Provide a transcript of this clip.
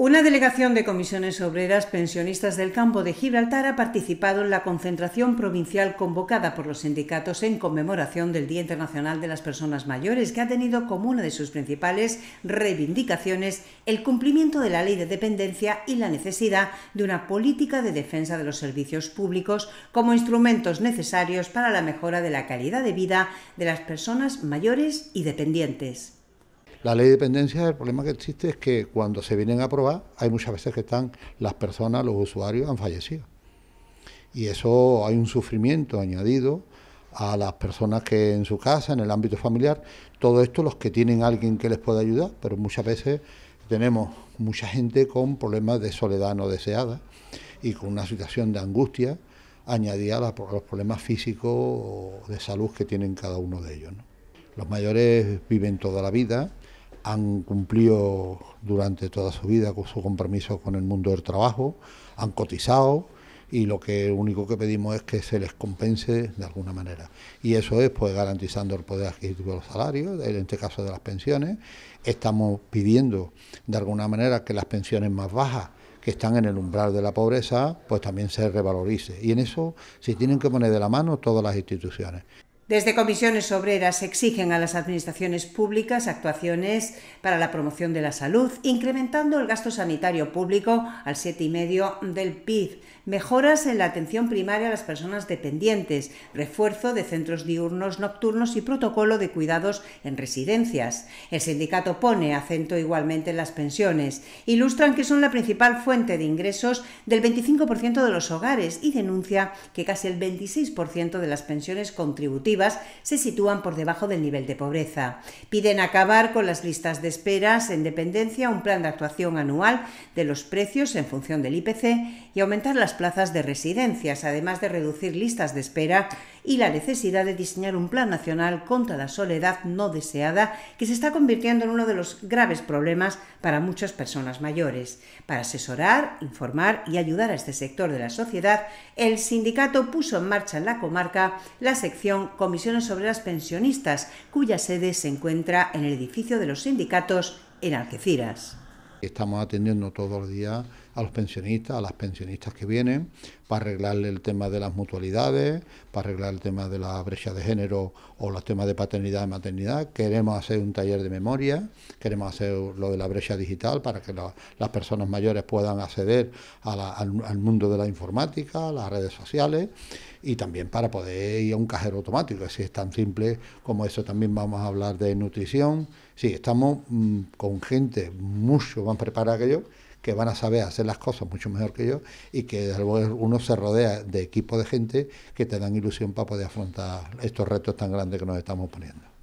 Una delegación de comisiones obreras pensionistas del campo de Gibraltar ha participado en la concentración provincial convocada por los sindicatos en conmemoración del Día Internacional de las Personas Mayores, que ha tenido como una de sus principales reivindicaciones el cumplimiento de la ley de dependencia y la necesidad de una política de defensa de los servicios públicos como instrumentos necesarios para la mejora de la calidad de vida de las personas mayores y dependientes. La ley de dependencia, el problema que existe es que cuando se vienen a aprobar, hay muchas veces que están las personas, los usuarios, han fallecido. Y eso hay un sufrimiento añadido a las personas que en su casa, en el ámbito familiar, todo esto los que tienen alguien que les pueda ayudar, pero muchas veces tenemos mucha gente con problemas de soledad no deseada y con una situación de angustia añadida a los problemas físicos o de salud que tienen cada uno de ellos. ¿no? Los mayores viven toda la vida, han cumplido durante toda su vida con su compromiso con el mundo del trabajo, han cotizado y lo que único que pedimos es que se les compense de alguna manera. Y eso es pues garantizando el poder adquisitivo de los salarios, en este caso de las pensiones. Estamos pidiendo de alguna manera que las pensiones más bajas que están en el umbral de la pobreza, pues también se revalorice. Y en eso se tienen que poner de la mano todas las instituciones. Desde comisiones obreras exigen a las administraciones públicas actuaciones para la promoción de la salud, incrementando el gasto sanitario público al 7,5 del PIB, mejoras en la atención primaria a las personas dependientes, refuerzo de centros diurnos, nocturnos y protocolo de cuidados en residencias. El sindicato pone acento igualmente en las pensiones. Ilustran que son la principal fuente de ingresos del 25% de los hogares y denuncia que casi el 26% de las pensiones contributivas se sitúan por debajo del nivel de pobreza. Piden acabar con las listas de esperas en dependencia, un plan de actuación anual de los precios en función del IPC y aumentar las plazas de residencias, además de reducir listas de espera y la necesidad de diseñar un plan nacional contra la soledad no deseada que se está convirtiendo en uno de los graves problemas para muchas personas mayores. Para asesorar, informar y ayudar a este sector de la sociedad, el sindicato puso en marcha en la comarca la sección Comisiones sobre las Pensionistas, cuya sede se encuentra en el edificio de los sindicatos en Algeciras. Estamos atendiendo todos los días a los pensionistas, a las pensionistas que vienen, para arreglar el tema de las mutualidades, para arreglar el tema de la brecha de género o los temas de paternidad y maternidad. Queremos hacer un taller de memoria, queremos hacer lo de la brecha digital para que las personas mayores puedan acceder al mundo de la informática, a las redes sociales y también para poder ir a un cajero automático, si es tan simple como eso. También vamos a hablar de nutrición. Sí, estamos mm, con gente mucho más preparada que yo, que van a saber hacer las cosas mucho mejor que yo y que uno se rodea de equipos de gente que te dan ilusión para poder afrontar estos retos tan grandes que nos estamos poniendo.